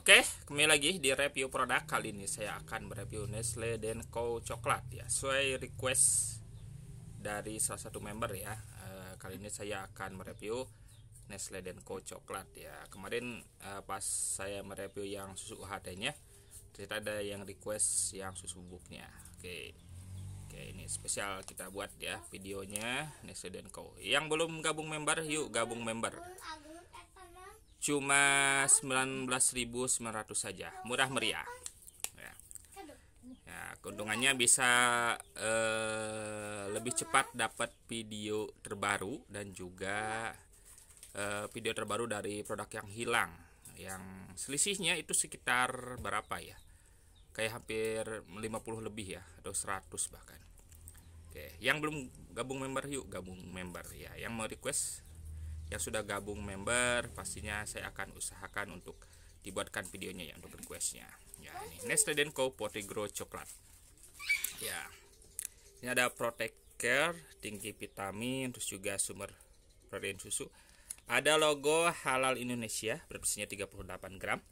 Oke, kembali lagi di review produk kali ini saya akan mereview Nestle Denko coklat ya, sesuai request dari salah satu member ya. E, kali ini saya akan mereview Nestle Denko coklat ya. Kemarin e, pas saya mereview yang susu UHT-nya, ternyata ada yang request yang susu bubuknya. Oke. Oke, ini spesial kita buat ya videonya Nestle Denko. Yang belum gabung member, yuk gabung member cuma 19.900 saja murah meriah ya. ya keuntungannya bisa eh, lebih cepat dapat video terbaru dan juga eh, video terbaru dari produk yang hilang yang selisihnya itu sekitar berapa ya kayak hampir 50 lebih ya atau 100 bahkan Oke, yang belum gabung member yuk gabung member ya. Yang mau request yang sudah gabung member pastinya saya akan usahakan untuk dibuatkan videonya ya untuk requestnya ya ini Nestle Denko Potty Grow Coklat ya ini ada Protector tinggi vitamin terus juga sumber protein susu ada logo halal Indonesia berat 38 gram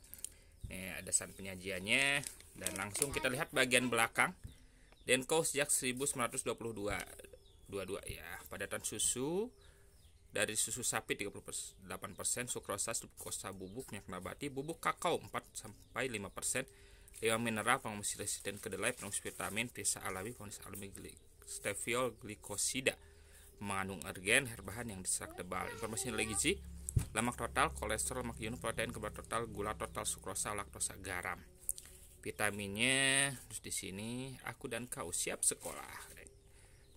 Ini ada san penyajiannya dan langsung kita lihat bagian belakang Denko sejak 1922 22 ya padatan susu dari susu sapi 38%, sukrosa, glukosa bubuk, minyak nabati, bubuk kakao 4 sampai 5%, lewat mineral, pengemis resisten kedelai, pengumus vitamin, pisa alami, pengumus alami steviol, glikosida, mengandung ergen, herbahan yang diserak tebal. Informasi nilai gizi, lemak total, kolesterol, lemak jenuh, protein, kebat total, gula total, sukrosa, laktosa, garam. Vitaminnya terus di sini aku dan kau siap sekolah.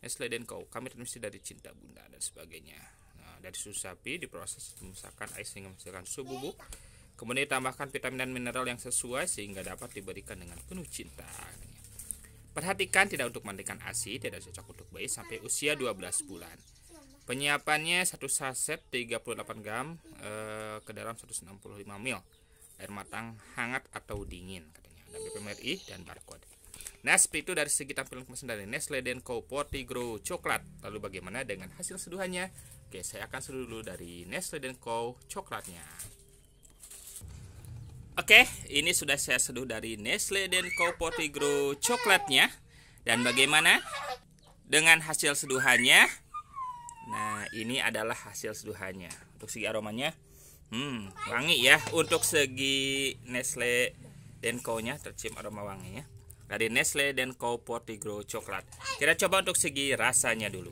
Nestle dan kau, kami transmisi dari cinta bunda dan sebagainya dari susu sapi diproses memisahkan air sehingga menghasilkan susu bubuk kemudian ditambahkan vitamin dan mineral yang sesuai sehingga dapat diberikan dengan penuh cinta perhatikan tidak untuk mandikan ASI tidak cocok untuk bayi sampai usia 12 bulan penyiapannya satu saset 38 gram eh, ke dalam 165 ml air matang hangat atau dingin katanya ada BPMRI dan barcode Nespi itu dari segi tampilan kemasan dari Nestle dan Co. Portigro Coklat. Lalu bagaimana dengan hasil seduhannya? Oke, saya akan seduh dulu dari Nestle dan Co. Coklatnya. Oke, ini sudah saya seduh dari Nestle dan Co. Portigro Coklatnya. Dan bagaimana dengan hasil seduhannya? Nah, ini adalah hasil seduhannya. Untuk segi aromanya, hmm, wangi ya. Untuk segi Nestle dan Co-nya tercium aroma wanginya dari Nestle dan Cow Portigro coklat. Kita coba untuk segi rasanya dulu.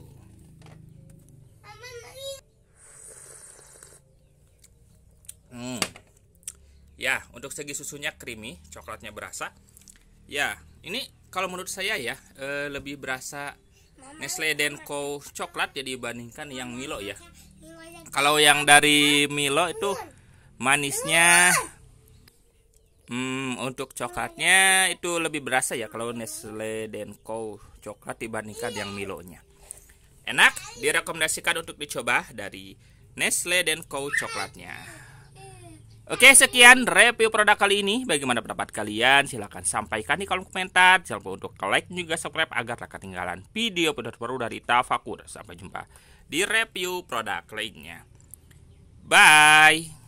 Hmm. Ya, untuk segi susunya creamy, coklatnya berasa. Ya, ini kalau menurut saya ya e, lebih berasa Nestle dan Denko coklat ya dibandingkan yang Milo ya. Kalau yang dari Milo itu manisnya hmm, untuk coklatnya itu lebih berasa ya kalau Nestle dan Denko coklat dibandingkan yang Milonya. Enak, direkomendasikan untuk dicoba dari Nestle dan Denko coklatnya. Oke, sekian review produk kali ini. Bagaimana pendapat kalian? Silahkan sampaikan di kolom komentar. Jangan lupa untuk like juga subscribe agar tak ketinggalan video baru dari Tafakur. Sampai jumpa di review produk lainnya. Bye!